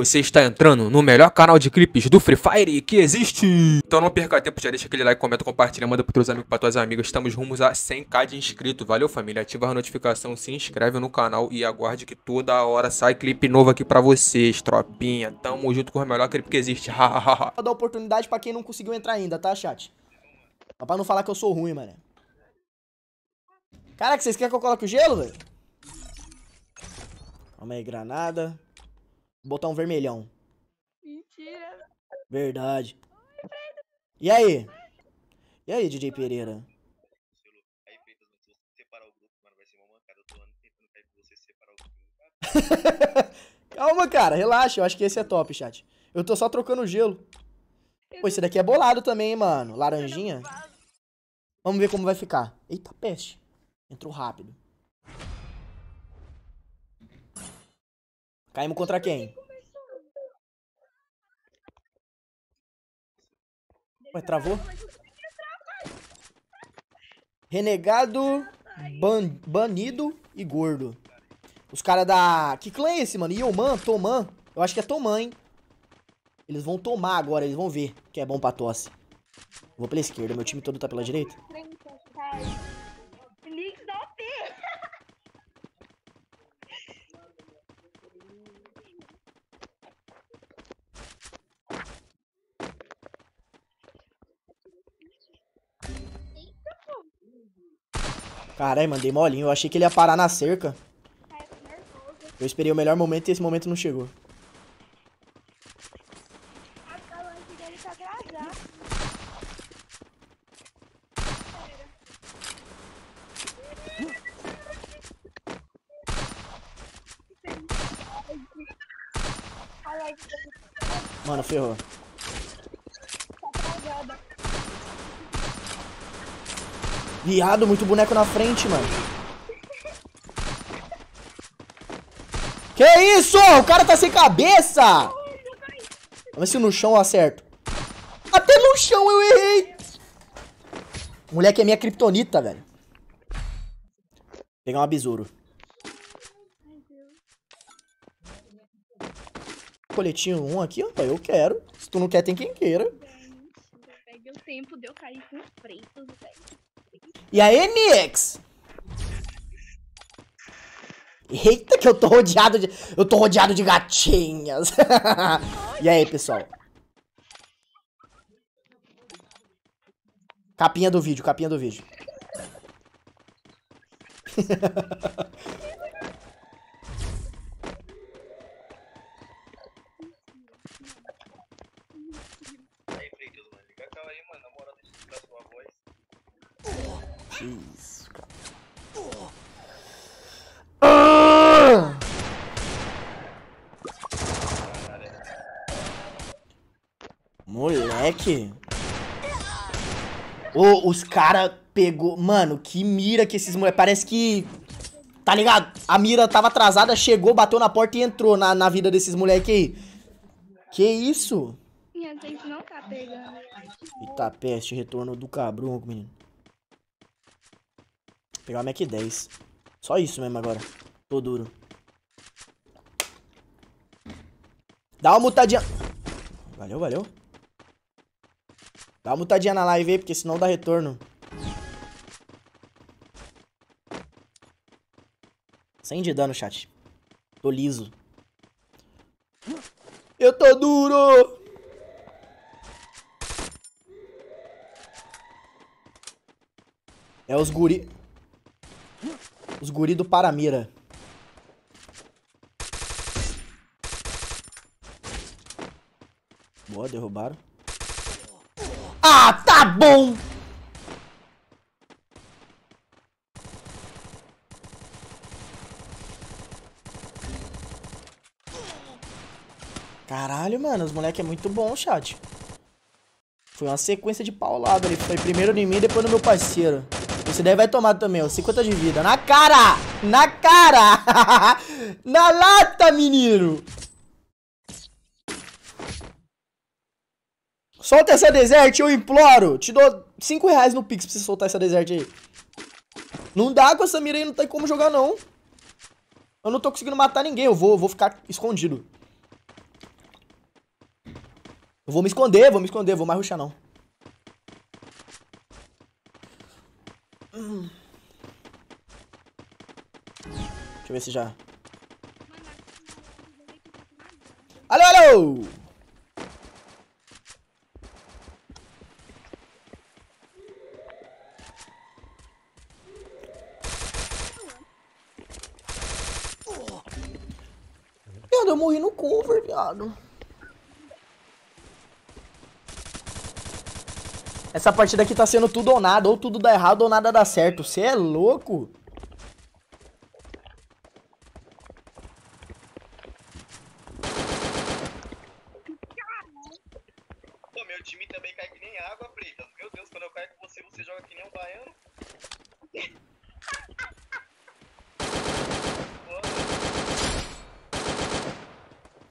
Você está entrando no melhor canal de clipes do Free Fire que existe. Então não perca tempo, já deixa aquele like, comenta, compartilha, manda para teus amigos, para tuas amigas. Estamos rumos a 100k de inscrito. Valeu, família. Ativa a notificação, se inscreve no canal e aguarde que toda hora sai clipe novo aqui para vocês, tropinha. Tamo junto com o melhor clipe que existe. Vou dar oportunidade para quem não conseguiu entrar ainda, tá, chat? Mas pra não falar que eu sou ruim, mano. Caraca, vocês querem que eu coloque o gelo, velho? Toma aí, granada botar um vermelhão. Mentira. Verdade. E aí? E aí, DJ Pereira? Calma, cara, relaxa. Eu acho que esse é top, chat. Eu tô só trocando gelo. Pô, esse daqui é bolado também, mano. Laranjinha. Vamos ver como vai ficar. Eita, peste. Entrou rápido. Caímos contra quem? Ué, travou? Renegado, tá ban banido e gordo. Os caras da... Que clã é esse, mano? Yoman, Toman. Eu acho que é Toman, hein? Eles vão tomar agora, eles vão ver que é bom pra tosse. Vou pela esquerda, meu time todo tá pela direita. Caralho, mandei molinho. Eu achei que ele ia parar na cerca. Eu esperei o melhor momento e esse momento não chegou. Mano, ferrou. Viado, muito boneco na frente, mano. Que isso? O cara tá sem cabeça! Vamos ver se no chão eu acerto. Até no chão eu errei! moleque é minha kriptonita, velho. Vou pegar um besouro. Coletinho 1 um aqui, ó. eu quero. Se tu não quer, tem quem queira. Deu tempo de eu cair com freio, freitos, velho. E a NX. Eita que eu tô rodeado de... Eu tô rodeado de gatinhas. e aí, pessoal? Capinha do vídeo, capinha do vídeo. isso, cara. Moleque. Oh, os cara pegou... Mano, que mira que esses moleques... Parece que... Tá ligado? A mira tava atrasada, chegou, bateu na porta e entrou na, na vida desses moleque aí. Que isso? Minha gente não tá pegando. Eita tá peste, retorno do cabrão, menino. Pegar Mac 10. Só isso mesmo agora. Tô duro. Dá uma mutadinha. Valeu, valeu. Dá uma mutadinha na live aí, porque senão dá retorno. Sem de dano, chat. Tô liso. Eu tô duro! É os guri... Os guri do Paramira. Boa, derrubaram. Ah, tá bom! Caralho, mano, os moleque é muito bom, chat. Foi uma sequência de paulada ali. Foi primeiro em mim, depois no meu parceiro. Esse daí vai tomar também, ó. 50 de vida. Na cara! Na cara! Na lata, menino! Solta essa desert, eu imploro. Te dou 5 reais no Pix pra você soltar essa desert aí. Não dá com essa mira aí, não tem como jogar, não. Eu não tô conseguindo matar ninguém, eu vou, vou ficar escondido. Eu vou me esconder, vou me esconder, vou mais ruxar, não. Deixa eu ver se já. Alô, alô! eu morri no cover, viado. Essa partida aqui tá sendo tudo ou nada. Ou tudo dá errado ou nada dá certo. Você é louco? Pô, meu time também cai que nem água, preta. Meu Deus, quando eu caio com você, você joga que nem um baiano.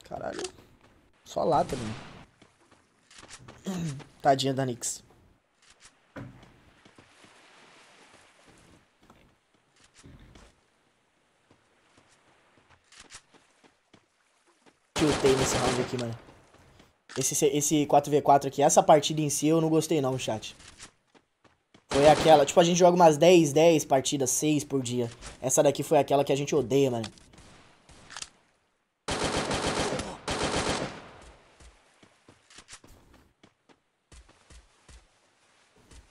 Caralho. Só lata, mano. Tadinha da Nix. aqui, mano. Esse, esse 4v4 aqui, essa partida em si eu não gostei não, chat. Foi aquela, tipo, a gente joga umas 10, 10 partidas, 6 por dia. Essa daqui foi aquela que a gente odeia, mano.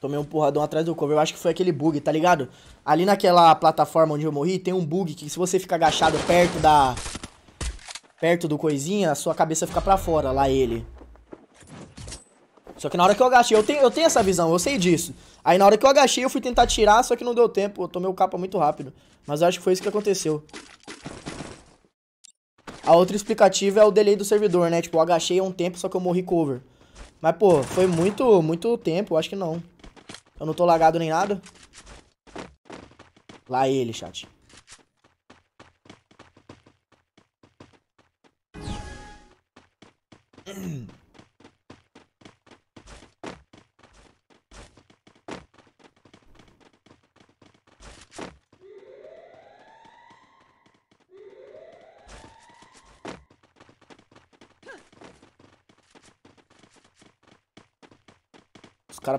Tomei um porradão atrás do cover. Eu acho que foi aquele bug, tá ligado? Ali naquela plataforma onde eu morri, tem um bug que se você ficar agachado perto da, perto do coisinha, a sua cabeça fica pra fora, lá ele. Só que na hora que eu agachei, eu tenho, eu tenho essa visão, eu sei disso. Aí na hora que eu agachei, eu fui tentar tirar, só que não deu tempo. Eu tomei o capa muito rápido. Mas eu acho que foi isso que aconteceu. A outra explicativa é o delay do servidor, né? Tipo, eu agachei há um tempo, só que eu morri cover. Mas, pô, foi muito, muito tempo, eu acho que não. Eu não tô lagado nem nada. Lá ele, chat.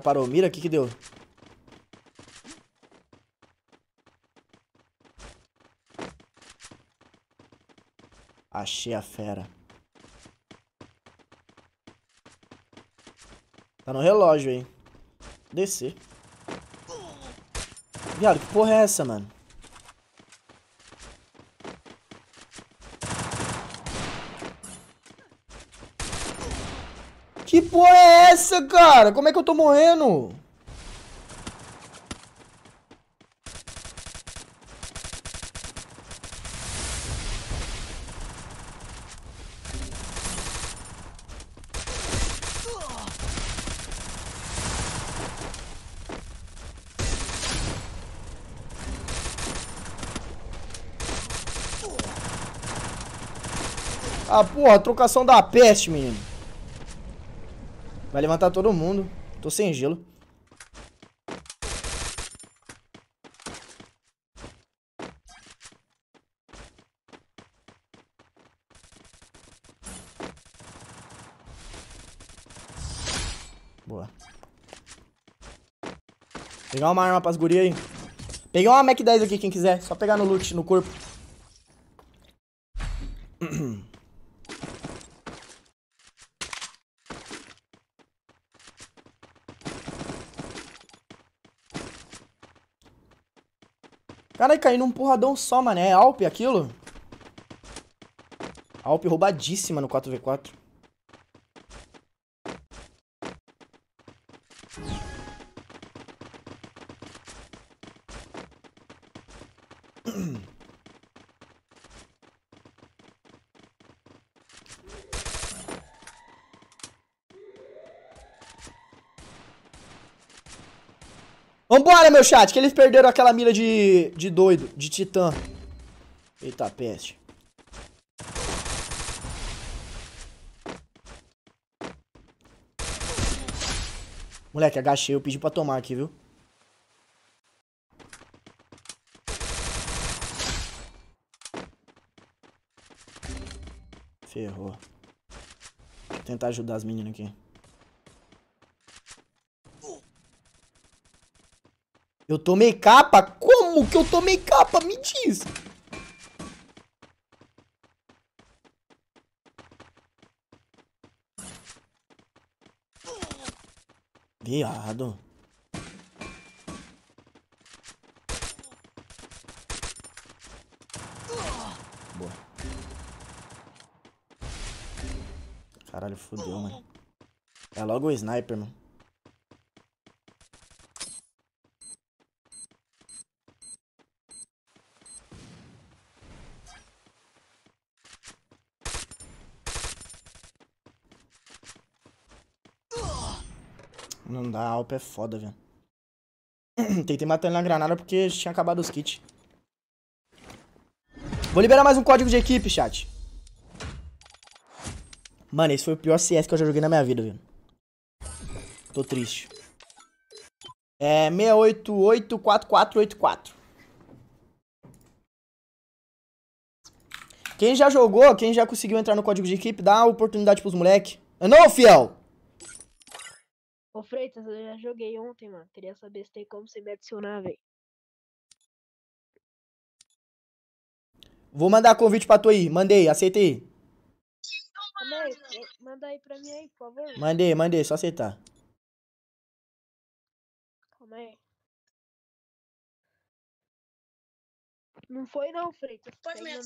cara parou. Mira, aqui que que deu? Achei a fera. Tá no relógio, hein. Descer. Viado, que porra é essa, mano? Que porra é essa, cara? Como é que eu tô morrendo? Ah, porra, trocação da peste, menino. Vai levantar todo mundo. Tô sem gelo. Boa. Pegar uma arma pras gurias aí. Peguei uma Mac 10 aqui, quem quiser. Só pegar no loot, no corpo. Caralho, caí num porradão só, mano. É Alpe aquilo? Alpe roubadíssima no 4v4. meu chat, que eles perderam aquela mira de, de doido, de titã. Eita peste. Moleque, agachei, eu pedi pra tomar aqui, viu? Ferrou. Vou tentar ajudar as meninas aqui. Eu tomei capa? Como que eu tomei capa? Me diz. Viado. Boa. Caralho, fodeu, mano. É logo o sniper, mano. Alpe é foda, velho. Tentei matar ele na granada porque tinha acabado os kits. Vou liberar mais um código de equipe, chat. Mano, esse foi o pior CS que eu já joguei na minha vida, velho. Tô triste. É 6884484. Quem já jogou, quem já conseguiu entrar no código de equipe, dá uma oportunidade pros moleque. É não, fiel! Ô Freitas, eu já joguei ontem, mano. Queria saber se tem como você me adicionar, velho. Vou mandar convite pra tu aí. Mandei, aceitei. Mãe, manda aí pra mim aí, por favor. Mandei, mandei, só aceitar. Calma aí. Não foi não, Freitas. Pode me aí. Não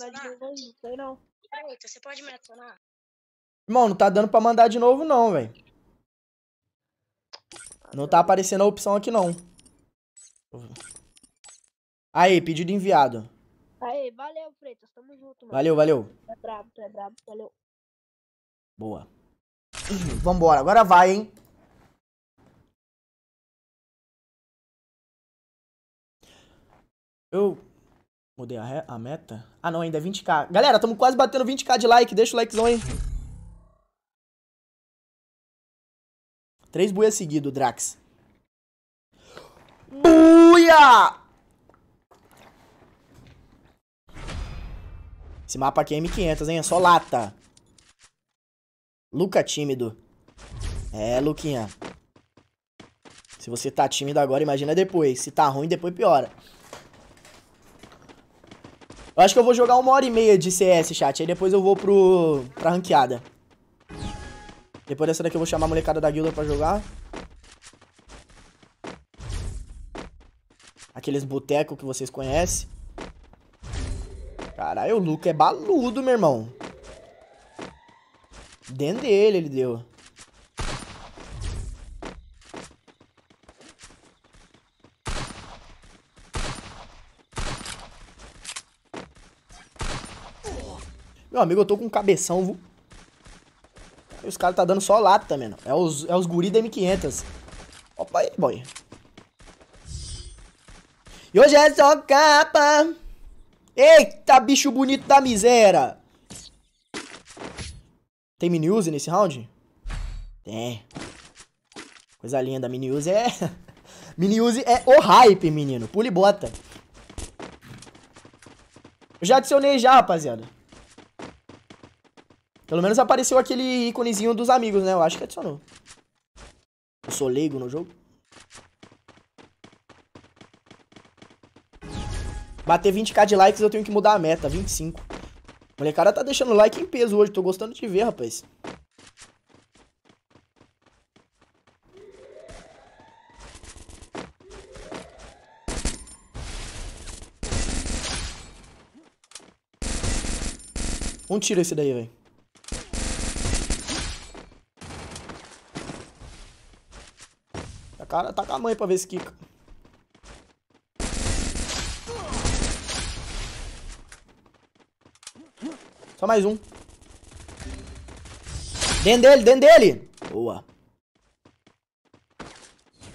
foi não. Freitas, você pode me adicionar? Irmão, não tá dando pra mandar de novo não, velho. Não tá aparecendo a opção aqui, não. Aí, pedido enviado. Aí, valeu, Freitas. Tamo junto, mano. Valeu, valeu. Tu é brabo, tu é brabo. Valeu. Boa. Vambora, agora vai, hein? Eu mudei a, a, meta. Ah, não, ainda é 20k. Galera, estamos quase batendo 20k de like. Deixa o likezão aí. Três buia seguido, Drax. Buia! Esse mapa aqui é M500, hein? É só lata. Luca tímido. É, Luquinha. Se você tá tímido agora, imagina depois. Se tá ruim, depois piora. Eu acho que eu vou jogar uma hora e meia de CS, chat. Aí depois eu vou pro... pra ranqueada. Depois dessa daqui eu vou chamar a molecada da guilda pra jogar. Aqueles botecos que vocês conhecem. Caralho, o Luca é baludo, meu irmão. Dentro dele ele deu. Meu amigo, eu tô com um cabeção e os caras tá dando só lata, mano. É os, é os guri da M500. Opa aí, boy. E hoje é só capa. Eita, bicho bonito da miséria. Tem mini use nesse round? Tem. Coisa linda, mini use é... mini use é o hype, menino. Pule bota. Eu já adicionei já, rapaziada. Pelo menos apareceu aquele íconezinho dos amigos, né? Eu acho que adicionou. Eu sou leigo no jogo. Bater 20k de likes eu tenho que mudar a meta, 25. O molecada tá deixando like em peso hoje, tô gostando de ver, rapaz. Um tiro esse daí, velho. Cara, tá com a mãe pra ver se quica. Só mais um. Dentro dele, dentro dele. Boa.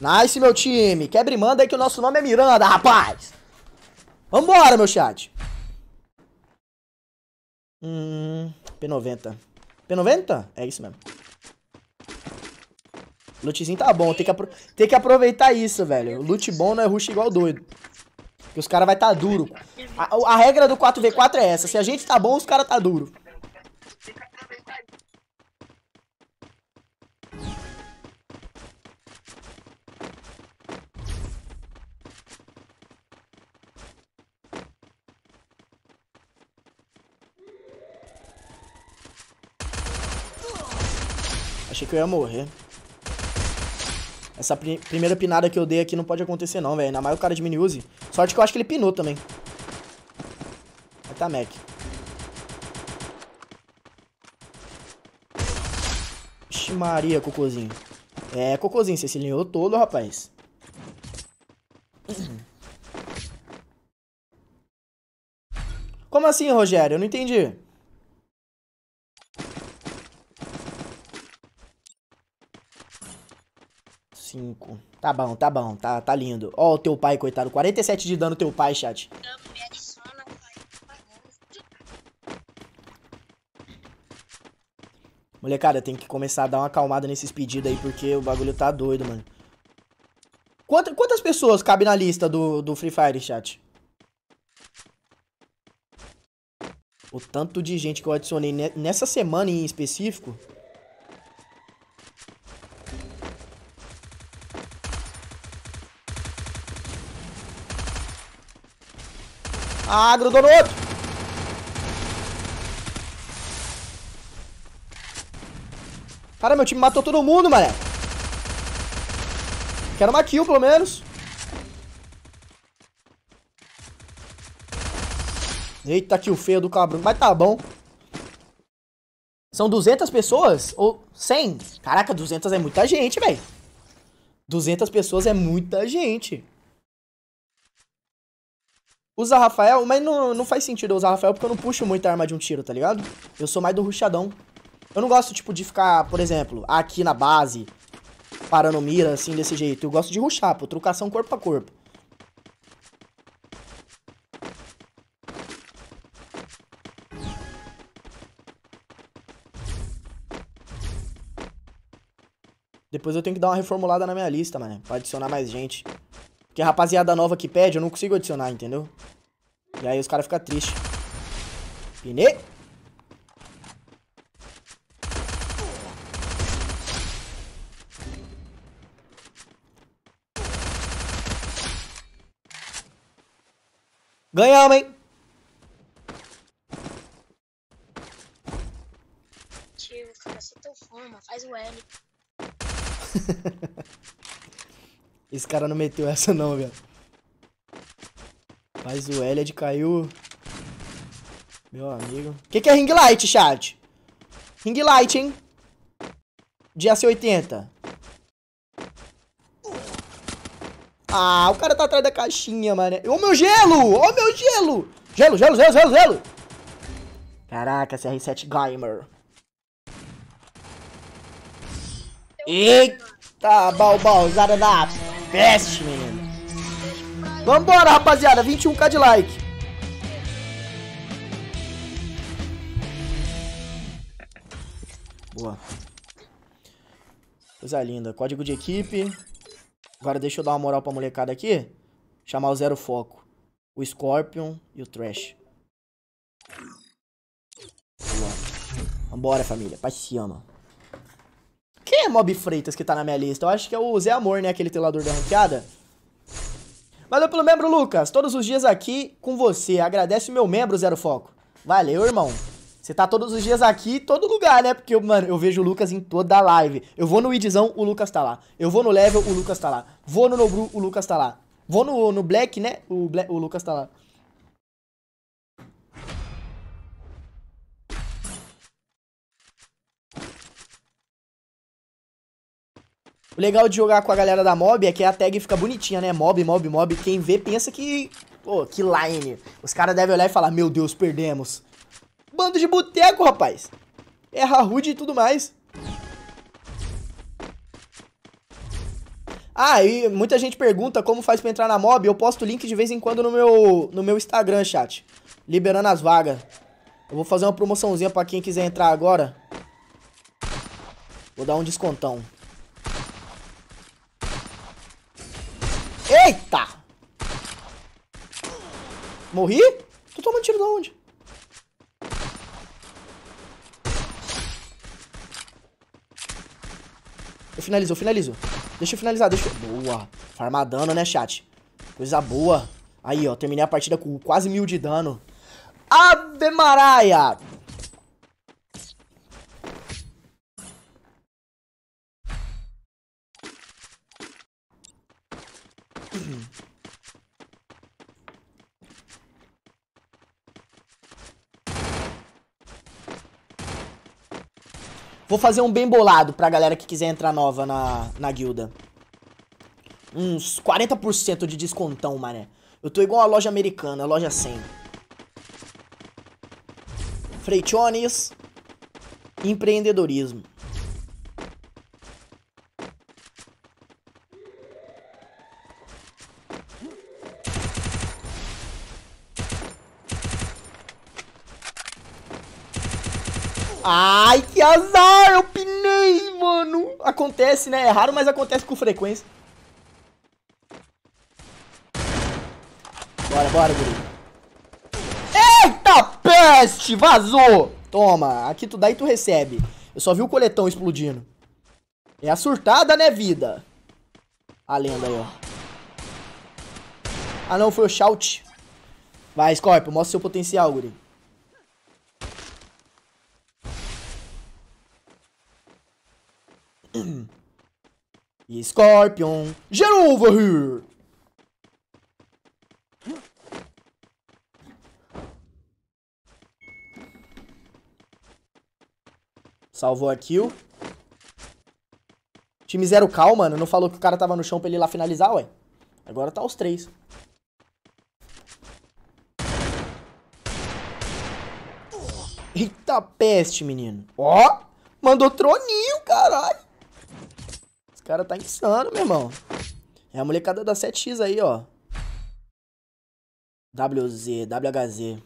Nice, meu time. Quebre manda aí que o nosso nome é Miranda, rapaz. Vambora, meu chat. Hum, P90. P90? É isso mesmo. Lootzinho tá bom, tem que, tem que aproveitar isso, velho. Loot bom não é rush igual doido. Porque os caras vai tá duro. A, a, regra do 4v4 é essa. Se a gente tá bom, os caras tá duro. Achei que eu ia morrer. Essa pri primeira pinada que eu dei aqui não pode acontecer não, velho. Ainda mais o cara de mini use. Sorte que eu acho que ele pinou também. Vai tá Mac. Vixe Maria, cocôzinho. É, cocôzinho, você se alinhou todo, rapaz. Como assim, Rogério? Eu não entendi. 5. Tá bom, tá bom, tá, tá lindo. Ó, o teu pai, coitado. 47 de dano teu pai, chat. Molecada, tem que começar a dar uma acalmada nesses pedidos aí, porque o bagulho tá doido, mano. Quantas, quantas pessoas cabe na lista do, do Free Fire, chat? O tanto de gente que eu adicionei nessa semana em específico. Ah, grudou no outro. Cara, meu time matou todo mundo, mané. Quero uma kill, pelo menos. Eita, kill feio do cabrão. Mas tá bom. São 200 pessoas? Ou 100? Caraca, 200 é muita gente, velho. 200 pessoas é muita gente. Usa Rafael, mas não, não faz sentido eu usar Rafael porque eu não puxo muita arma de um tiro, tá ligado? Eu sou mais do ruxadão. Eu não gosto, tipo, de ficar, por exemplo, aqui na base, parando mira, assim, desse jeito. Eu gosto de ruxar, pô, trocação corpo a corpo. Depois eu tenho que dar uma reformulada na minha lista, mano, pra adicionar mais gente que a rapaziada nova que pede, eu não consigo adicionar, entendeu? E aí os caras ficam tristes. Pinê. Ganhamos, hein? Tio, cara, você tem fama, faz o L. Esse cara não meteu essa não, velho. Mas o Elliot caiu. Meu amigo. O que, que é ring light, chat? Ring light, hein? De AC80. Ah, o cara tá atrás da caixinha, mano. Ô, meu gelo! Ô, meu gelo! Gelo, gelo, gelo, gelo, gelo! Caraca, CR7 Gamer. Eita, balbalzada da... Fest, menino. Vambora, rapaziada. 21k de like. Boa. Coisa linda. Código de equipe. Agora deixa eu dar uma moral pra molecada aqui. Chamar o Zero Foco. O Scorpion e o Trash. Boa. Vambora, família. Passeando. Quem é Mob Freitas que tá na minha lista? Eu acho que é o Zé Amor, né? Aquele telador da ranqueada. Valeu pelo membro, Lucas. Todos os dias aqui com você. Agradece o meu membro, Zero Foco. Valeu, irmão. Você tá todos os dias aqui todo lugar, né? Porque, mano, eu vejo o Lucas em toda a live. Eu vou no Idzão, o Lucas tá lá. Eu vou no Level, o Lucas tá lá. Vou no Nobru, o Lucas tá lá. Vou no, no Black, né? O, Black, o Lucas tá lá. O legal de jogar com a galera da mob é que a tag fica bonitinha, né? Mob, mob, mob. Quem vê pensa que... Pô, que line. Os caras devem olhar e falar, meu Deus, perdemos. Bando de boteco, rapaz. É rude e tudo mais. Ah, e muita gente pergunta como faz pra entrar na mob. Eu posto o link de vez em quando no meu, no meu Instagram, chat. Liberando as vagas. Eu vou fazer uma promoçãozinha pra quem quiser entrar agora. Vou dar um descontão. Morri? Tô tomando tiro de onde? Eu finalizo, eu finalizo. Deixa eu finalizar, deixa eu... Boa. dano, né, chat? Coisa boa. Aí, ó, terminei a partida com quase mil de dano. Ave Maraia! Vou fazer um bem bolado pra galera que quiser entrar nova na, na guilda. Uns 40% de descontão, mané. Eu tô igual a loja americana, loja 100. Freitones. Empreendedorismo. azar, eu pinei, mano. Acontece, né? É raro, mas acontece com frequência. Bora, bora, guri. Eita peste, vazou. Toma, aqui tu dá e tu recebe. Eu só vi o coletão explodindo. É a surtada, né, vida? A lenda aí, ó. Ah, não, foi o shout. Vai, Scorpio, mostra seu potencial, guri. Scorpion, get over here! Salvou a kill. Time zero cal, mano. Não falou que o cara tava no chão pra ele ir lá finalizar, ué. Agora tá os três. Eita peste, menino. Ó, mandou troninho, caralho cara tá insano, meu irmão. É a molecada da 7x aí, ó. WZ, WHZ.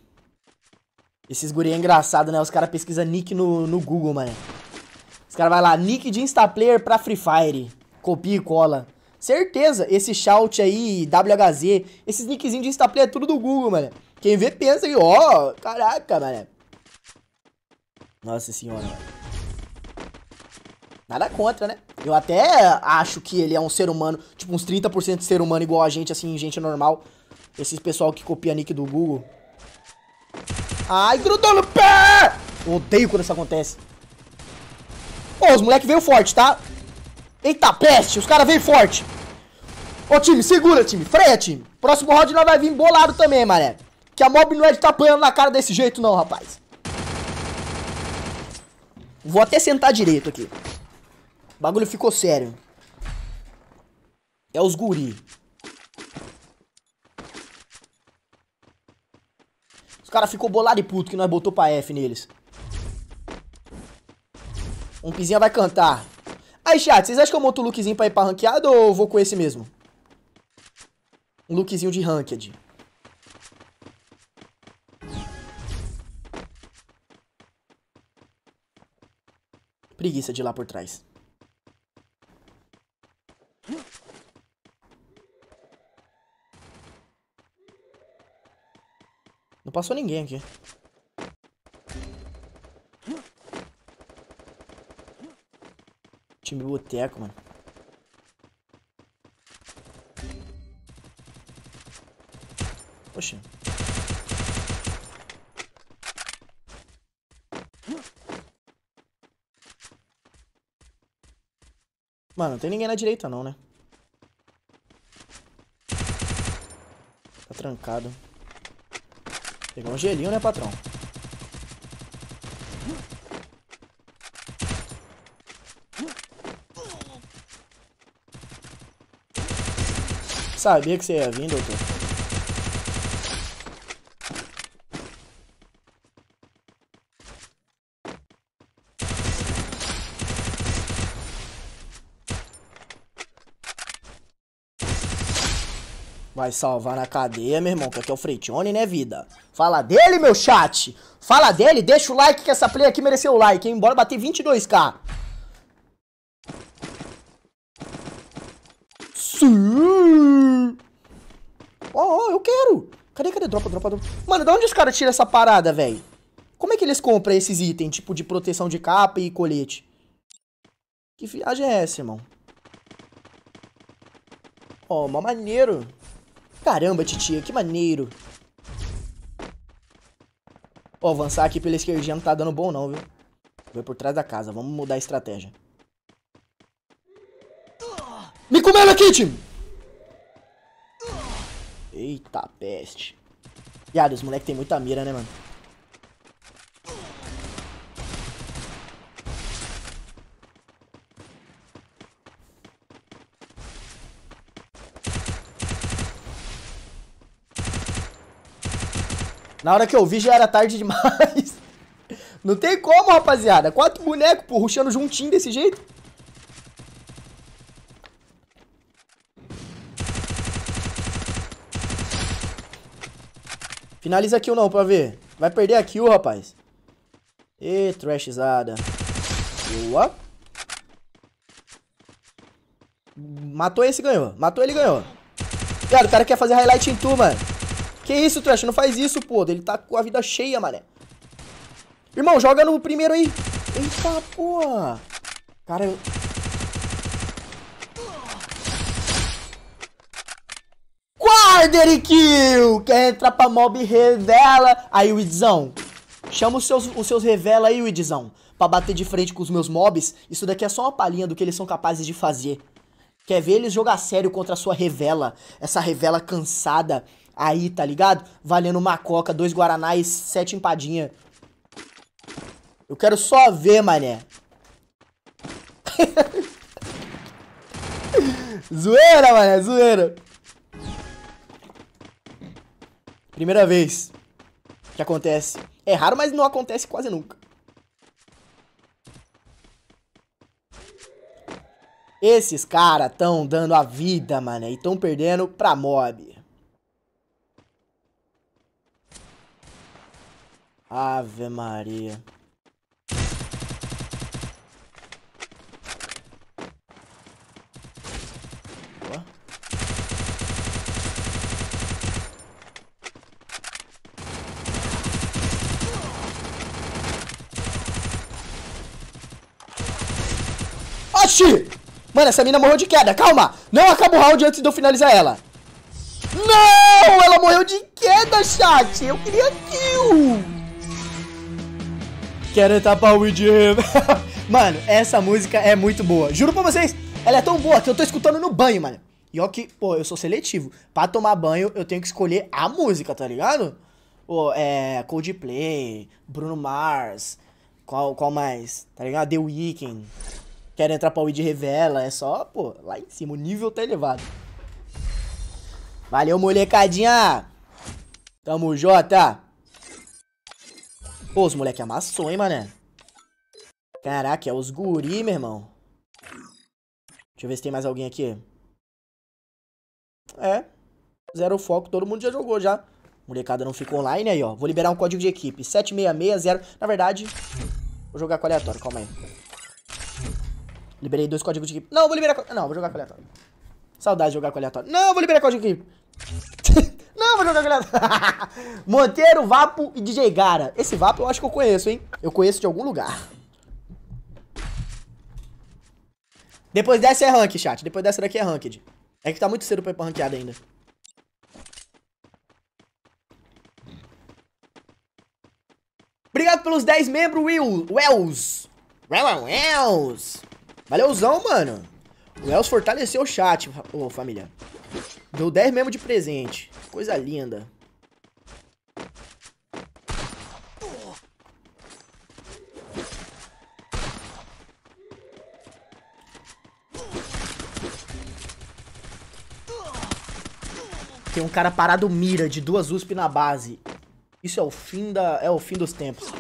Esses guri é engraçado, né? Os caras pesquisam nick no, no Google, mano. Os caras vai lá, nick de Instaplayer pra Free Fire. Copia e cola. Certeza, esse shout aí, WHZ, esses nickzinhos de Instaplayer é tudo do Google, mano. Quem vê pensa aí ó, caraca, mano. Nossa senhora, mano. Nada contra, né? Eu até acho que ele é um ser humano, tipo uns 30% de ser humano igual a gente, assim, gente normal. Esses pessoal que copia nick do Google. Ai, grudou no pé! Eu odeio quando isso acontece. Ô, os moleque veio forte, tá? Eita, peste! Os caras veio forte. Ô, time, segura, time. Freia, time. Próximo round nós vai vir bolado também, mané. Que a mob não é de tá apanhando na cara desse jeito não, rapaz. Vou até sentar direito aqui bagulho ficou sério. É os guri. Os cara ficou bolado e puto que nós botou pra F neles. Um pizinha vai cantar. Aí, chat, vocês acham que eu monto o um lookzinho pra ir pra ranqueado ou vou com esse mesmo? Um lookzinho de ranked. Preguiça de ir lá por trás. passou ninguém aqui. Time boteco, mano. Oxi. Mano, não tem ninguém na direita não, né? Tá trancado. Pegar um gelinho, né, patrão? Sabia que você ia vir, doutor. Vai salvar na cadeia, meu irmão, que aqui é o Freitione, né, vida? Fala dele, meu chat. Fala dele, deixa o like que essa play aqui mereceu o like, hein? Bora bater 22k. Sim. Oh, oh, eu quero. Cadê, cadê? Dropa, dropa, dropa. Mano, de onde os caras tiram essa parada, velho? Como é que eles compram esses itens, tipo, de proteção de capa e colete? Que viagem é essa, irmão? Ó, oh, mó maneiro. Caramba, titia, que maneiro. Ó, avançar aqui pela esquerdinha não tá dando bom não, viu? Foi por trás da casa. Vamos mudar a estratégia. Me comendo aqui, time! Eita, peste. Viado, os moleques tem muita mira, né, mano? Na hora que eu vi já era tarde demais. Não tem como, rapaziada. Quatro bonecos, pô, ruxando juntinho desse jeito. Finaliza a kill não, pra ver. Vai perder a kill, rapaz. E trashzada. Boa. Matou esse, ganhou. Matou ele, ganhou. Cara, o cara quer fazer highlight em tu, mano. Que isso, Trash? Não faz isso, pô. Ele tá com a vida cheia, mané. Irmão, joga no primeiro aí. Eita, porra. Cara, eu... Quarter Kill! Quer entrar pra mob revela? Aí, Widzão. Chama os seus, os seus revela aí, Widzão. Pra bater de frente com os meus mobs. Isso daqui é só uma palhinha do que eles são capazes de fazer. Quer ver eles jogar sério contra a sua revela. Essa revela cansada aí, tá ligado? Valendo uma coca, dois guaranás, sete empadinha. Eu quero só ver, mané. zoeira, mané, zoeira. Primeira vez que acontece. É raro, mas não acontece quase nunca. Esses caras tão dando a vida, mané, e tão perdendo pra mob. Ave Maria. Oxi! Mano, essa mina morreu de queda. Calma! Não acaba o round antes de eu finalizar ela. Não! Ela morreu de queda, chat! Eu queria kill! Quero tapar o Jim. mano, essa música é muito boa. Juro pra vocês, ela é tão boa que eu tô escutando no banho, mano. E ó que, pô, eu sou seletivo. Pra tomar banho, eu tenho que escolher a música, tá ligado? Pô, é Coldplay, Bruno Mars, qual, qual mais? Tá ligado? The Weeknd. Quero entrar pra Weed Revela, é só, pô, lá em cima, o nível tá elevado. Valeu, molecadinha! Tamo, Jota! Pô, os moleque amassou, é hein, mané. Caraca, é os guri, meu irmão. Deixa eu ver se tem mais alguém aqui. É. Zero foco, todo mundo já jogou já. Molecada não ficou online aí, ó. Vou liberar um código de equipe. 7660. Na verdade, vou jogar com aleatório, calma aí. Liberei dois códigos de equipe. Não, vou liberar... Não, vou jogar com aleatório. Saudade de jogar com aleatório. Não, vou liberar código de equipe. Não, vou jogar granada. Monteiro, Vapo e DJ Gara. Esse Vapo eu acho que eu conheço, hein? Eu conheço de algum lugar. Depois dessa é ranked, chat. Depois dessa daqui é ranked. É que tá muito cedo pra ir pra ranqueada ainda. Obrigado pelos 10 membros, Will. Wells. Wells. Valeuzão, mano. O Wells fortaleceu o chat, ô família. Deu 10 mesmo de presente. Coisa linda. Tem um cara parado mira de duas USP na base. Isso é o fim da é o fim dos tempos.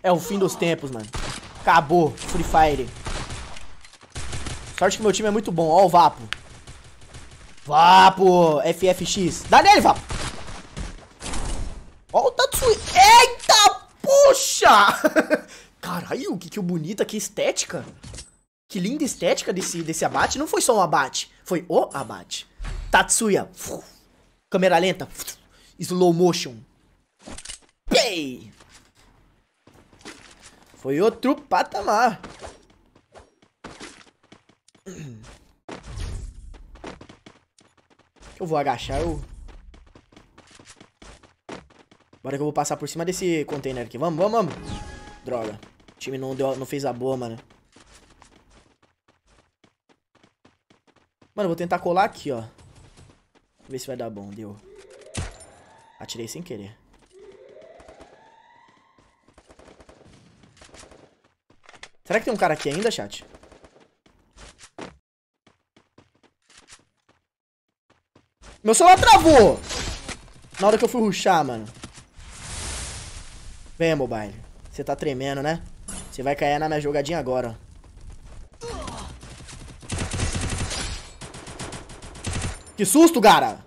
É o fim dos tempos, mano. Acabou Free Fire. Sorte que meu time é muito bom. Ó o Vapo. Vapo, FFX. Dá nele, Vapo. Ó o Tatsui. Eita, puxa! Caralho, que, que bonita, que estética. Que linda estética desse, desse abate. Não foi só um abate, foi o abate. Tatsuya. Câmera lenta. Slow motion. Pei! Foi outro patamar. Eu vou agachar, eu... Bora que eu vou passar por cima desse container aqui. Vamos, vamos, vamos. Droga. O time não, deu, não fez a boa, mano. Mano, eu vou tentar colar aqui, ó. Ver se vai dar bom. Deu. Atirei sem querer. Será que tem um cara aqui ainda, chat? Meu celular travou! Na hora que eu fui ruxar, mano. Vem, mobile. Você tá tremendo, né? Você vai cair na minha jogadinha agora. Que susto, cara!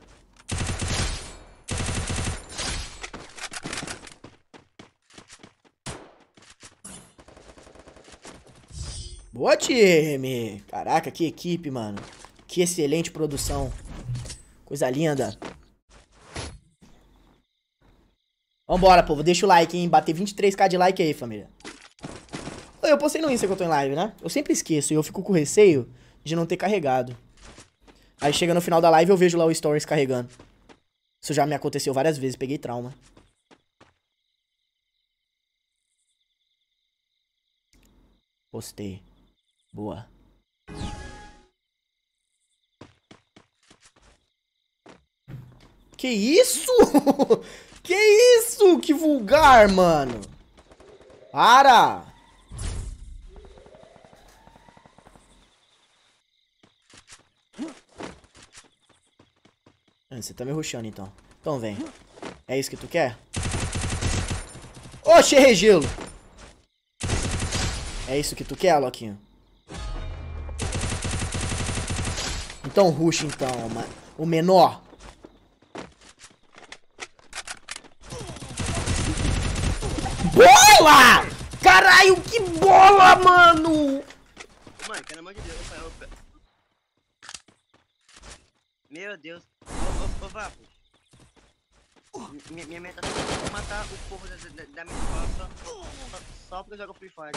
Boa, time! Caraca, que equipe, mano. Que excelente produção. Coisa linda. Vambora, povo. Deixa o like, hein? Bater 23k de like aí, família. Eu postei no Insta que eu tô em live, né? Eu sempre esqueço e eu fico com receio de não ter carregado. Aí chega no final da live eu vejo lá o Stories carregando. Isso já me aconteceu várias vezes, peguei trauma. Postei. Boa. Que isso? que isso? Que vulgar, mano. Para! Ah, você tá me ruxando, então. Então vem. É isso que tu quer? Oxe, errei gelo! É isso que tu quer, Loquinho? Então ruxa, então, mano. O menor. bola! Caralho, que bola, mano! Mano, pelo amor de Deus, opa, opa. Meu Deus. Ô, ô, ô Vapo. Minha, meta é matar o povo da, da, da minha escola só, só, só porque eu jogo Free Fire.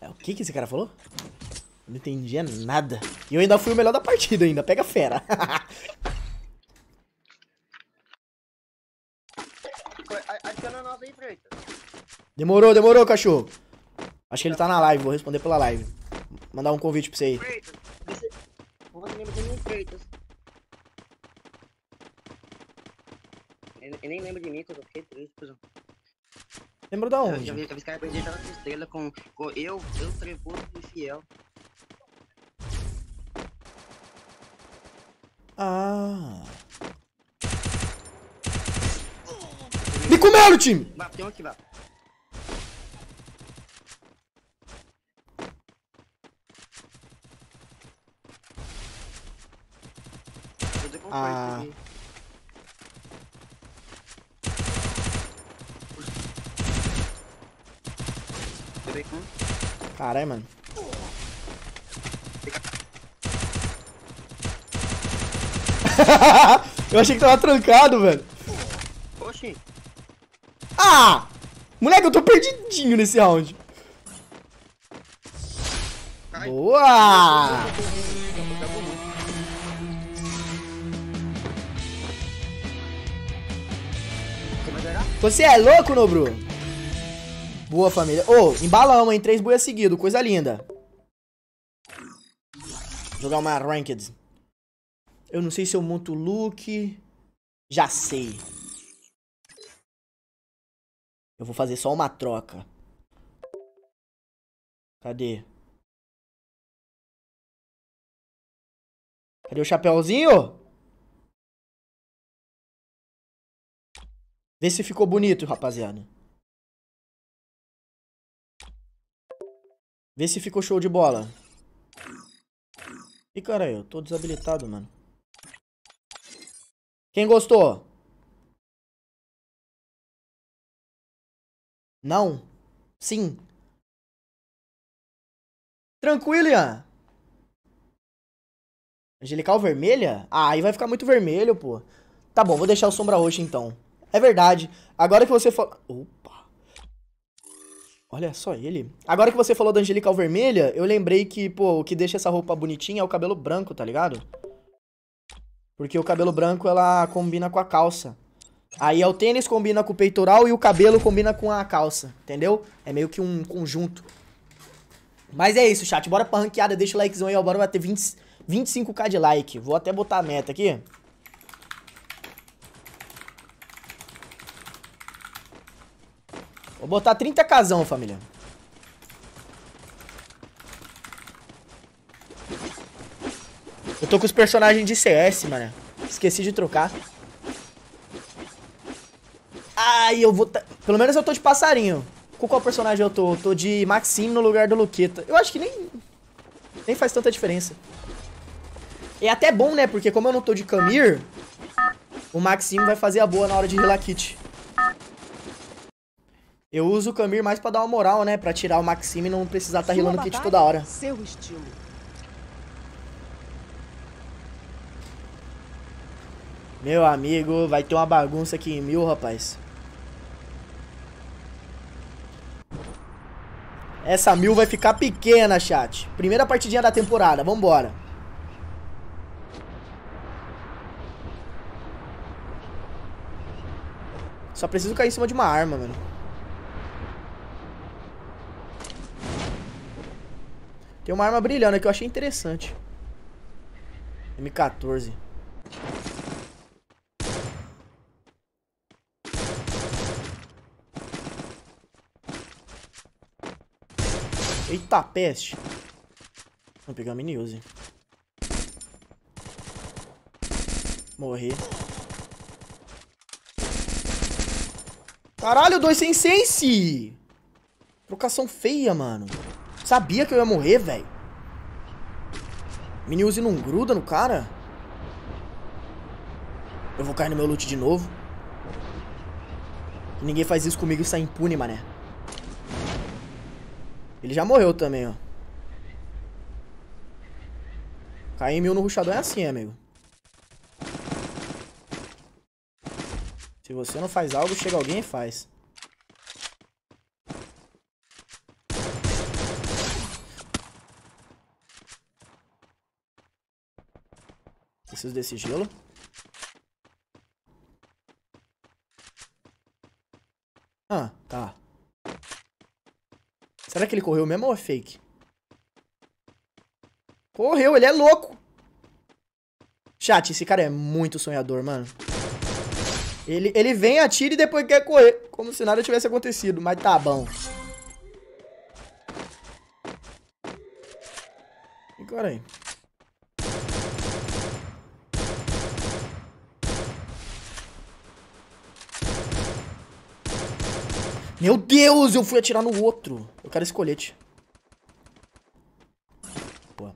É, o que que esse cara falou? Não entendia nada. E eu ainda fui o melhor da partida ainda, pega fera. Demorou, demorou, cachorro. Acho que ele tá na live, vou responder pela live. mandar um convite pra você aí. Eu nem lembro de mim, eu fiquei triste, Lembro da onde? Eu, vi eu, os caras estrela com, com eu, eu, Trevoso e Fiel. Ah. Me comeu, time! Bateu aqui, bateu. a... Ah. Aqui. Caralho, mano. Eu achei que tava trancado, velho. Oxi. Ah! Moleque, eu tô perdidinho nesse round. Boa! Você é louco, Nobru? Boa, família. Ô, oh, embalamos, em Três boias seguido. Coisa linda. Jogar uma Ranked. Eu não sei se eu monto o look. Já sei. Eu vou fazer só uma troca. Cadê? Cadê o chapéuzinho? Vê se ficou bonito, rapaziada. Vê se ficou show de bola. E cara, eu tô desabilitado, mano. Quem gostou? Não? Sim. Tranquilo, Ian. Angelical vermelha? Ah, aí vai ficar muito vermelho, pô. Tá bom, vou deixar o sombra roxa então. É verdade. Agora que você falou... Opa. Olha só ele. Agora que você falou da Angelical Vermelha, eu lembrei que, pô, o que deixa essa roupa bonitinha é o cabelo branco, tá ligado? Porque o cabelo branco, ela combina com a calça. Aí é o tênis combina com o peitoral e o cabelo combina com a calça, entendeu? É meio que um conjunto. Mas é isso, chat. Bora pra ranqueada, deixa o likezão aí, ó. Bora bater 20, 25k de like. Vou até botar a meta aqui. Vou botar 30 casão, família. Eu tô com os personagens de CS, mano. Esqueci de trocar. Ai, eu vou... Pelo menos eu tô de passarinho. Com qual personagem eu tô? Eu tô de Maxim no lugar do Luqueta. Eu acho que nem... Nem faz tanta diferença. É até bom, né? Porque como eu não tô de Camir, o Maxim vai fazer a boa na hora de relar kit. Eu uso o Camir mais pra dar uma moral, né? Pra tirar o Maxime e não precisar estar tá rilando kit toda hora. Seu estilo. Meu amigo, vai ter uma bagunça aqui em mil, rapaz. Essa mil vai ficar pequena, chat. Primeira partidinha da temporada, vambora. Só preciso cair em cima de uma arma, mano. Tem uma arma brilhando aqui, eu achei interessante. M14. Eita peste. Vou pegar a mini use. Morri. Caralho, dois sem sense! Trocação feia, mano. Sabia que eu ia morrer, velho. Mini Uzi não gruda no cara? Eu vou cair no meu loot de novo. Ninguém faz isso comigo e sai impune, mané. Ele já morreu também, ó. Cair em mil no ruxador é assim, amigo. Se você não faz algo, chega alguém e faz. Preciso desse gelo. Ah, tá. Será que ele correu mesmo ou é fake? Correu, ele é louco. Chat, esse cara é muito sonhador, mano. Ele, ele vem, atira e depois quer correr. Como se nada tivesse acontecido, mas tá bom. Agora aí. Meu Deus, eu fui atirar no outro. Eu quero esse colete. Boa.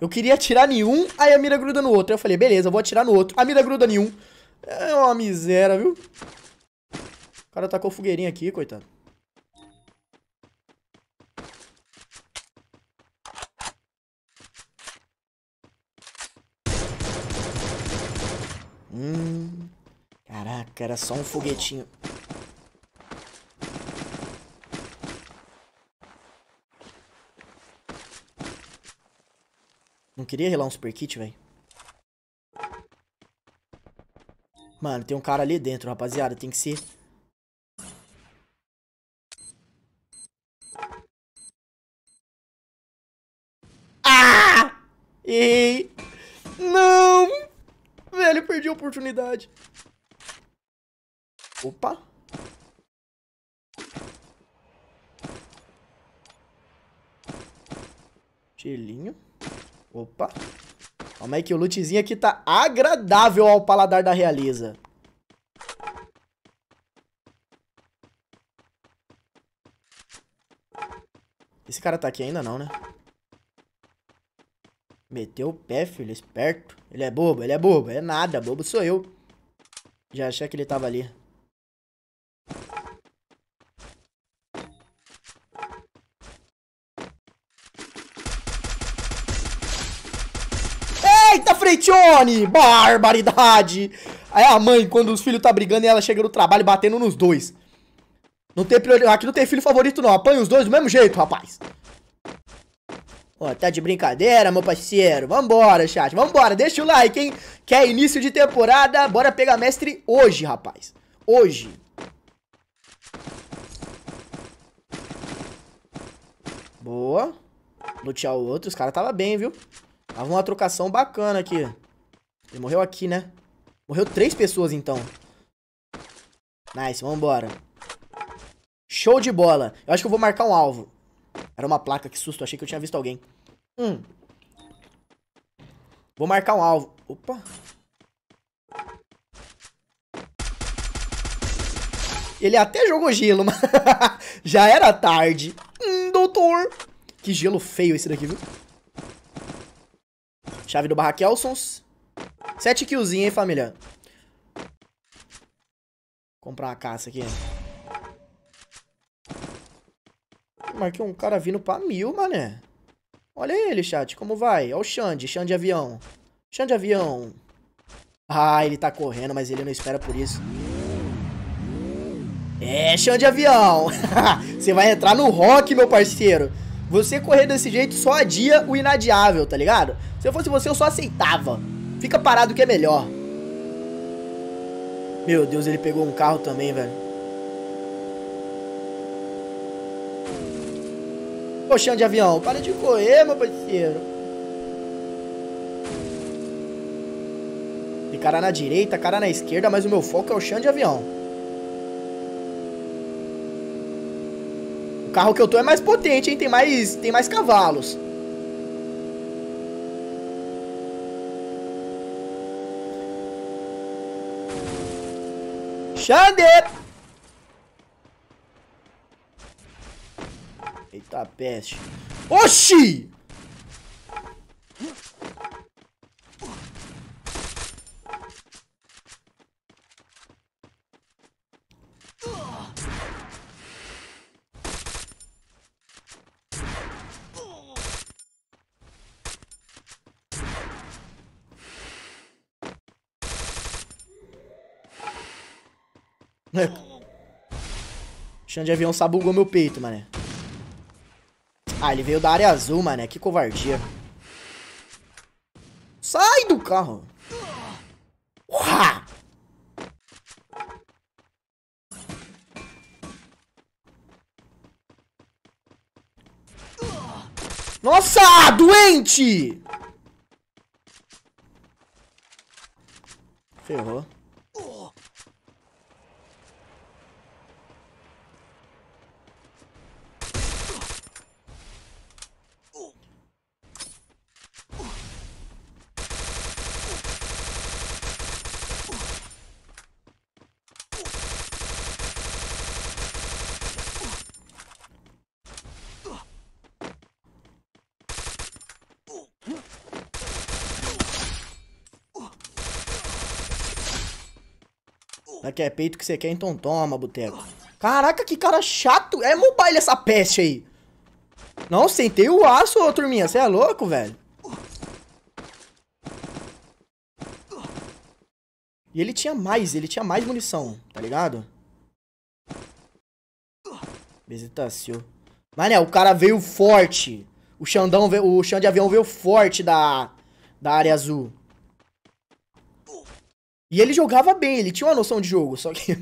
Eu queria atirar em um, aí a mira gruda no outro. Eu falei, beleza, eu vou atirar no outro. A mira gruda em um. É uma miséria, viu? O cara tacou fogueirinha aqui, coitado. Hum. Caraca, era só um foguetinho. Não queria relar um super kit, velho. Mano, tem um cara ali dentro, rapaziada. Tem que ser oportunidade. Opa. Gelinho. Opa. Calma aí que o lootzinho aqui tá agradável ao paladar da realeza. Esse cara tá aqui ainda não, né? Meteu o pé, filho, esperto. Ele é bobo, ele é bobo, é nada, bobo sou eu. Já achei que ele tava ali. Eita, Freitione! Barbaridade! Aí é a mãe, quando os filhos tá brigando ela chega no trabalho batendo nos dois. Não tem priori... Aqui não tem filho favorito, não. Apanha os dois do mesmo jeito, rapaz. Ó, tá de brincadeira, meu parceiro? Vambora, chat, vambora, deixa o like, hein? Que é início de temporada, bora pegar mestre hoje, rapaz. Hoje. Boa. Lutear o outro, os caras tava bem, viu? Tava uma trocação bacana aqui. Ele morreu aqui, né? Morreu três pessoas, então. Nice, vambora. Show de bola. Eu acho que eu vou marcar um alvo. Era uma placa, que susto. Achei que eu tinha visto alguém. Hum. Vou marcar um alvo. Opa. Ele até jogou gelo, mas já era tarde. Hum, doutor. Que gelo feio esse daqui, viu? Chave do Barraquelsons. Sete killzinho, hein, família? Vou comprar uma caça aqui. Marquei um cara vindo pra mil, mané. Olha ele, chat, como vai? Olha o Xande, Xande avião. Xande avião. Ah, ele tá correndo, mas ele não espera por isso. É, Xande avião. Você vai entrar no rock, meu parceiro. Você correr desse jeito só adia o inadiável, tá ligado? Se eu fosse você, eu só aceitava. Fica parado que é melhor. Meu Deus, ele pegou um carro também, velho. Poxão de avião, para de correr, meu parceiro. Tem cara na direita, cara na esquerda, mas o meu foco é o chão de avião. O carro que eu tô é mais potente, hein? Tem mais, tem mais cavalos. Xander! Tá peste. Oxi! Chão de avião sabugou meu peito, mané. Ah, ele veio da área azul, mano. Que covardia. Sai do carro. Uá! Nossa, doente! Ferrou. Já que é peito que você quer, então toma, boteco. Caraca, que cara chato. É mobile essa peste aí. Não, sentei o aço, ô, turminha. Você é louco, velho. E ele tinha mais, ele tinha mais munição, tá ligado? Mas Mané, o cara veio forte. O Xandão veio, o Xand de avião veio forte da, da área azul. E ele jogava bem, ele tinha uma noção de jogo, só que.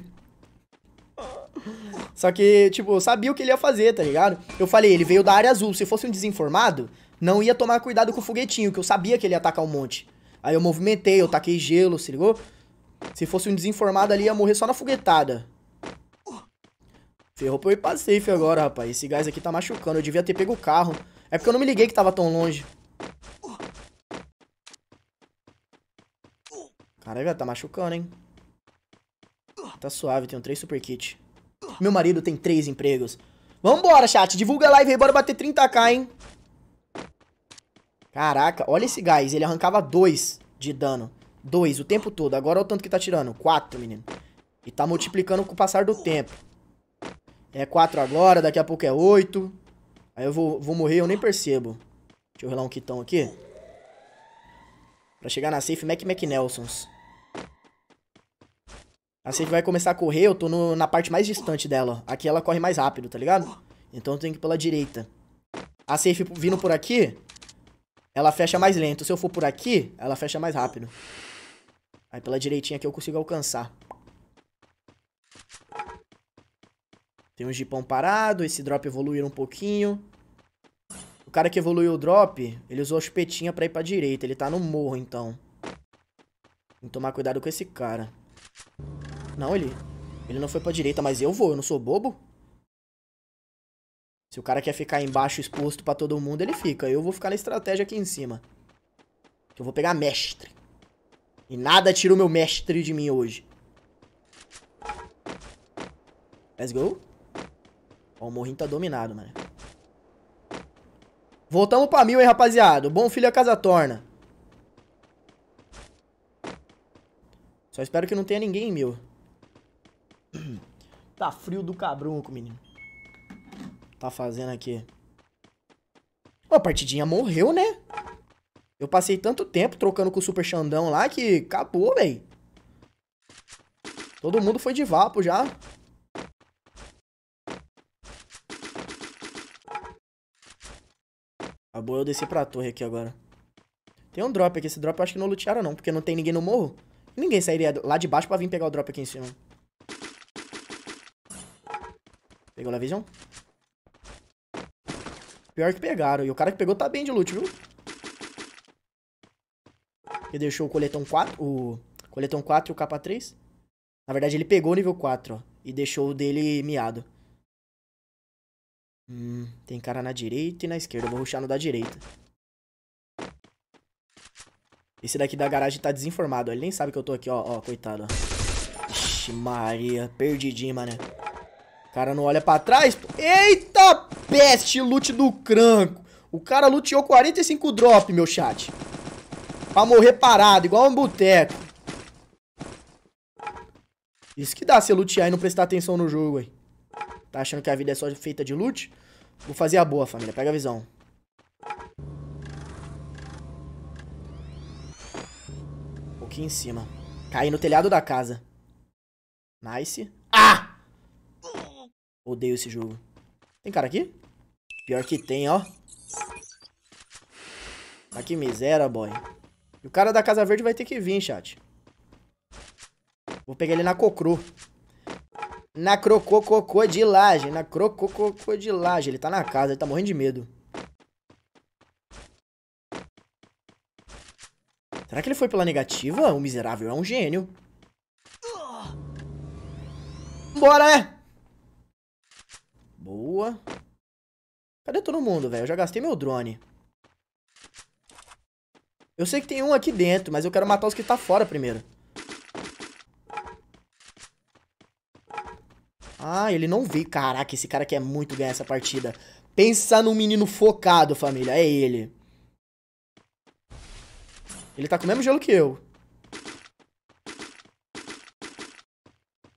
só que, tipo, sabia o que ele ia fazer, tá ligado? Eu falei, ele veio da área azul. Se fosse um desinformado, não ia tomar cuidado com o foguetinho, que eu sabia que ele ia atacar um monte. Aí eu movimentei, eu taquei gelo, se ligou? Se fosse um desinformado ali, ia morrer só na foguetada. Ferrou pra eu ir pra safe agora, rapaz. Esse gás aqui tá machucando. Eu devia ter pego o carro. É porque eu não me liguei que tava tão longe. Caralho, velho, tá machucando, hein? Tá suave, tenho três super kit. Meu marido tem três empregos. Vambora, chat. Divulga a live aí, bora bater 30k, hein? Caraca, olha esse gás. Ele arrancava dois de dano. Dois o tempo todo. Agora olha o tanto que tá tirando. Quatro, menino. E tá multiplicando com o passar do tempo. É quatro agora, daqui a pouco é oito. Aí eu vou, vou morrer, eu nem percebo. Deixa eu rolar um quitão aqui. Pra chegar na safe, Mac Mac Nelsons. Assim que vai começar a correr, eu tô no, na parte mais distante dela, Aqui ela corre mais rápido, tá ligado? Então eu tenho que ir pela direita. A safe vindo por aqui, ela fecha mais lento. Se eu for por aqui, ela fecha mais rápido. Aí pela direitinha aqui eu consigo alcançar. Tem um jipão parado, esse drop evoluiu um pouquinho. O cara que evoluiu o drop, ele usou a chupetinha pra ir pra direita. Ele tá no morro, então. Tem que tomar cuidado com esse cara. Não, ele... Ele não foi pra direita, mas eu vou, eu não sou bobo. Se o cara quer ficar embaixo exposto pra todo mundo, ele fica. Eu vou ficar na estratégia aqui em cima. Eu vou pegar mestre. E nada tira o meu mestre de mim hoje. Let's go. Ó, o morrinho tá dominado, mano. Voltamos pra mil, hein, rapaziada. bom filho a casa torna. Só espero que não tenha ninguém em mil. Tá frio do cabrunco, menino. Tá fazendo aqui. Pô, a partidinha morreu, né? Eu passei tanto tempo trocando com o Super Xandão lá que acabou, véi. Todo mundo foi de vapo já. Acabou eu descer pra torre aqui agora. Tem um drop aqui. Esse drop eu acho que não lutearam não, porque não tem ninguém no morro. Ninguém sairia lá de baixo pra vir pegar o drop aqui em cima. Pegou na visão? Pior que pegaram. E o cara que pegou tá bem de loot, viu? Ele deixou o coletão 4, o coletão 4 e o capa 3. Na verdade, ele pegou o nível 4, ó. E deixou o dele miado. Hum, tem cara na direita e na esquerda. Eu vou ruxar no da direita. Esse daqui da garagem tá desinformado. Ele nem sabe que eu tô aqui, ó. Ó, coitado, ó. Ixi, Maria. Perdidinho, mané cara não olha pra trás. Eita peste, loot do cranco. O cara luteou 45 drop, meu chat. Pra morrer parado, igual um boteco. Isso que dá se lutear e não prestar atenção no jogo, aí. Tá achando que a vida é só feita de loot? Vou fazer a boa, família. Pega a visão. Um pouquinho em cima. Caí no telhado da casa. Nice. Ah! Odeio esse jogo. Tem cara aqui? Pior que tem, ó. Ah, que miséria, boy. E o cara da Casa Verde vai ter que vir, chat. Vou pegar ele na cocro, Na crocococodilagem. Na crocococodilagem. Ele tá na casa, ele tá morrendo de medo. Será que ele foi pela negativa? O miserável é um gênio. Bora, né? Boa. Cadê todo mundo, velho? Eu já gastei meu drone. Eu sei que tem um aqui dentro, mas eu quero matar os que tá fora primeiro. Ah, ele não veio. Caraca, esse cara quer é muito ganhar essa partida. Pensa num menino focado, família. É ele. Ele tá com o mesmo gelo que eu.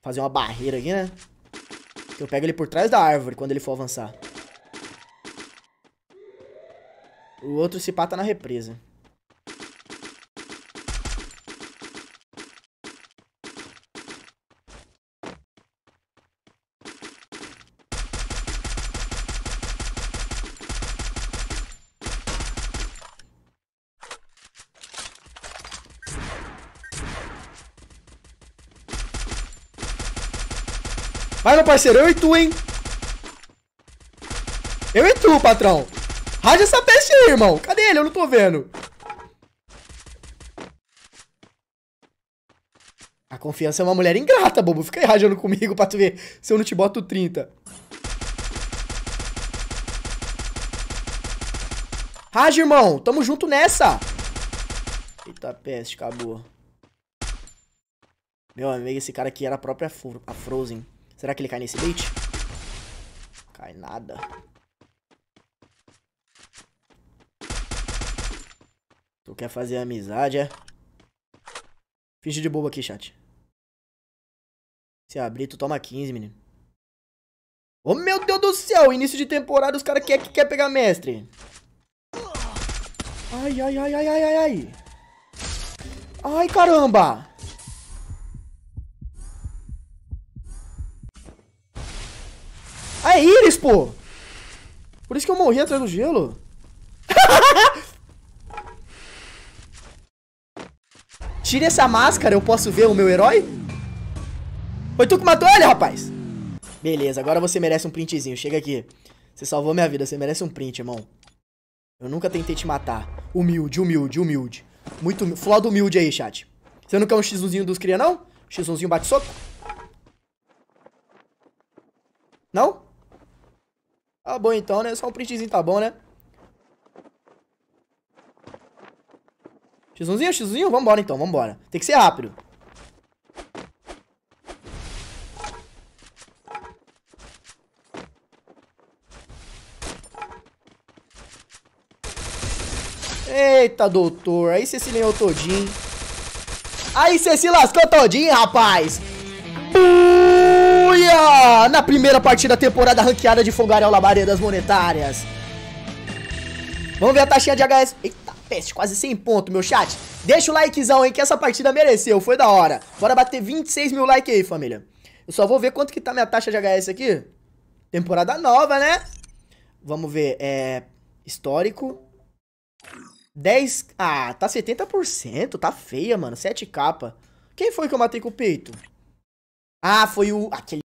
Fazer uma barreira aqui, né? Eu pego ele por trás da árvore quando ele for avançar. O outro se pata na represa. parceiro. Eu e tu, hein? Eu e tu, patrão. Raja essa peste aí, irmão. Cadê ele? Eu não tô vendo. A confiança é uma mulher ingrata, bobo. Fica aí rajando comigo pra tu ver se eu não te boto 30. Raja, irmão. Tamo junto nessa. Eita peste, acabou. Meu amigo, esse cara aqui era a própria a Frozen. Será que ele cai nesse bait? Cai nada. Tu quer fazer amizade, é? Finge de bobo aqui, chat. Se abrir, tu toma 15, menino. Ô oh, meu Deus do céu, início de temporada, os caras querem que quer pegar mestre. Ai, ai, ai, ai, ai, ai, ai. Ai, caramba. Eles íris, pô! Por isso que eu morri atrás do gelo. Tire essa máscara, eu posso ver o meu herói? Foi tu que matou ele, rapaz! Beleza, agora você merece um printzinho. Chega aqui. Você salvou minha vida, você merece um print, irmão. Eu nunca tentei te matar. Humilde, humilde, humilde. Muito humilde. Floda humilde aí, chat. Você não quer um x1zinho dos cria, não? X1zinho bate soco? Não? Tá bom então, né? Só um printzinho tá bom, né? X1zinho, X1zinho? Vambora então, vambora. Tem que ser rápido. Eita, doutor. Aí você se lenhou todinho. Aí você se lascou todinho, rapaz dia! Na primeira partida da temporada ranqueada de Fogaréu Labaredas Monetárias. Vamos ver a taxinha de HS. Eita peste, quase 100 pontos, meu chat. Deixa o likezão, aí que essa partida mereceu, foi da hora. Bora bater 26 mil likes aí, família. Eu só vou ver quanto que tá minha taxa de HS aqui. Temporada nova, né? Vamos ver, é... Histórico. 10... Ah, tá 70%, tá feia, mano. 7 capa. Quem foi que eu matei com o peito? Ah, foi o... Aquele...